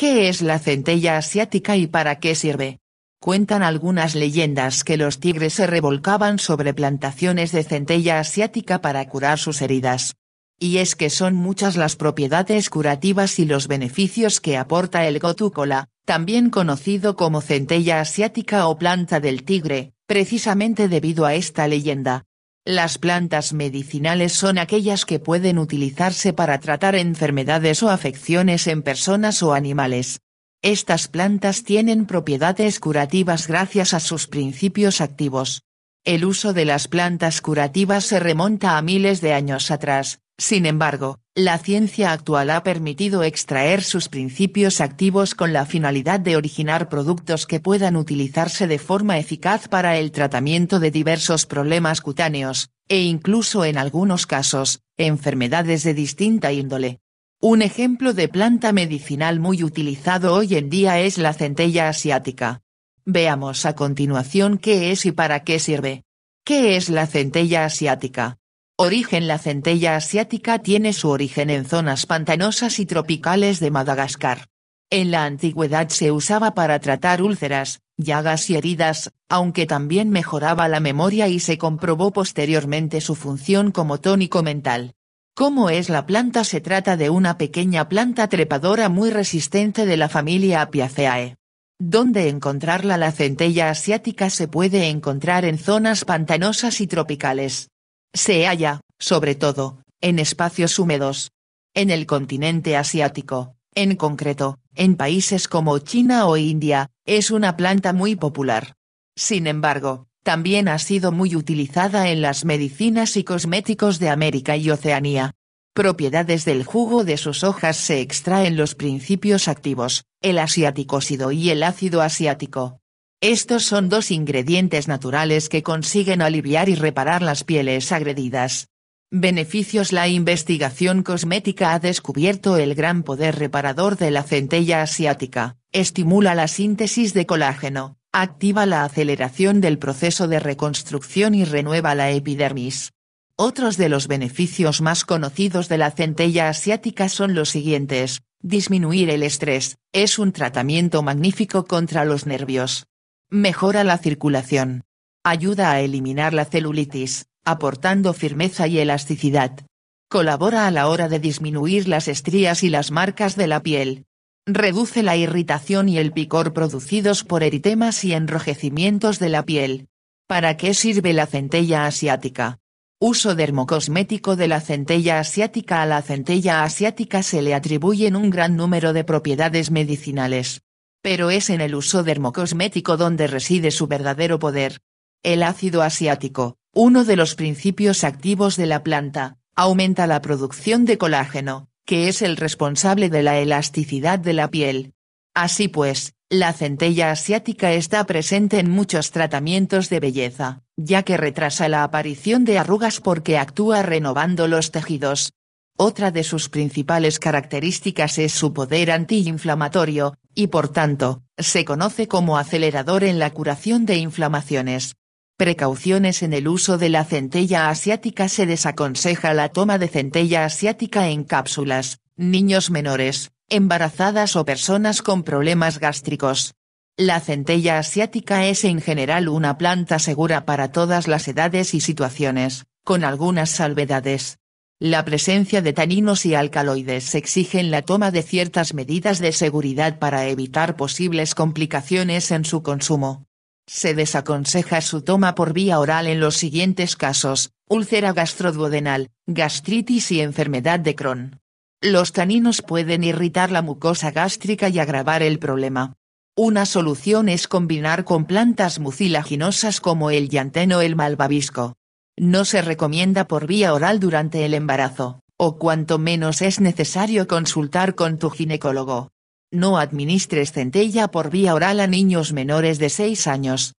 ¿Qué es la centella asiática y para qué sirve? Cuentan algunas leyendas que los tigres se revolcaban sobre plantaciones de centella asiática para curar sus heridas. Y es que son muchas las propiedades curativas y los beneficios que aporta el gotúcola, también conocido como centella asiática o planta del tigre, precisamente debido a esta leyenda, las plantas medicinales son aquellas que pueden utilizarse para tratar enfermedades o afecciones en personas o animales. Estas plantas tienen propiedades curativas gracias a sus principios activos. El uso de las plantas curativas se remonta a miles de años atrás, sin embargo, la ciencia actual ha permitido extraer sus principios activos con la finalidad de originar productos que puedan utilizarse de forma eficaz para el tratamiento de diversos problemas cutáneos, e incluso en algunos casos, enfermedades de distinta índole. Un ejemplo de planta medicinal muy utilizado hoy en día es la centella asiática. Veamos a continuación qué es y para qué sirve. ¿Qué es la centella asiática? Origen La centella asiática tiene su origen en zonas pantanosas y tropicales de Madagascar. En la antigüedad se usaba para tratar úlceras, llagas y heridas, aunque también mejoraba la memoria y se comprobó posteriormente su función como tónico mental. ¿Cómo es la planta? Se trata de una pequeña planta trepadora muy resistente de la familia Apiaceae. ¿Dónde encontrarla? La centella asiática se puede encontrar en zonas pantanosas y tropicales, se halla, sobre todo, en espacios húmedos. En el continente asiático, en concreto, en países como China o India, es una planta muy popular. Sin embargo, también ha sido muy utilizada en las medicinas y cosméticos de América y Oceanía. Propiedades del jugo de sus hojas se extraen los principios activos, el asiático sido y el ácido asiático. Estos son dos ingredientes naturales que consiguen aliviar y reparar las pieles agredidas. Beneficios La investigación cosmética ha descubierto el gran poder reparador de la centella asiática, estimula la síntesis de colágeno, activa la aceleración del proceso de reconstrucción y renueva la epidermis. Otros de los beneficios más conocidos de la centella asiática son los siguientes, disminuir el estrés, es un tratamiento magnífico contra los nervios, Mejora la circulación. Ayuda a eliminar la celulitis, aportando firmeza y elasticidad. Colabora a la hora de disminuir las estrías y las marcas de la piel. Reduce la irritación y el picor producidos por eritemas y enrojecimientos de la piel. ¿Para qué sirve la centella asiática? Uso dermocosmético de la centella asiática A la centella asiática se le atribuyen un gran número de propiedades medicinales pero es en el uso dermocosmético donde reside su verdadero poder. El ácido asiático, uno de los principios activos de la planta, aumenta la producción de colágeno, que es el responsable de la elasticidad de la piel. Así pues, la centella asiática está presente en muchos tratamientos de belleza, ya que retrasa la aparición de arrugas porque actúa renovando los tejidos. Otra de sus principales características es su poder antiinflamatorio, y por tanto, se conoce como acelerador en la curación de inflamaciones. Precauciones en el uso de la centella asiática Se desaconseja la toma de centella asiática en cápsulas, niños menores, embarazadas o personas con problemas gástricos. La centella asiática es en general una planta segura para todas las edades y situaciones, con algunas salvedades. La presencia de taninos y alcaloides exigen la toma de ciertas medidas de seguridad para evitar posibles complicaciones en su consumo. Se desaconseja su toma por vía oral en los siguientes casos, úlcera gastroduodenal, gastritis y enfermedad de Crohn. Los taninos pueden irritar la mucosa gástrica y agravar el problema. Una solución es combinar con plantas mucilaginosas como el llanteno o el malvavisco no se recomienda por vía oral durante el embarazo, o cuanto menos es necesario consultar con tu ginecólogo. No administres centella por vía oral a niños menores de 6 años,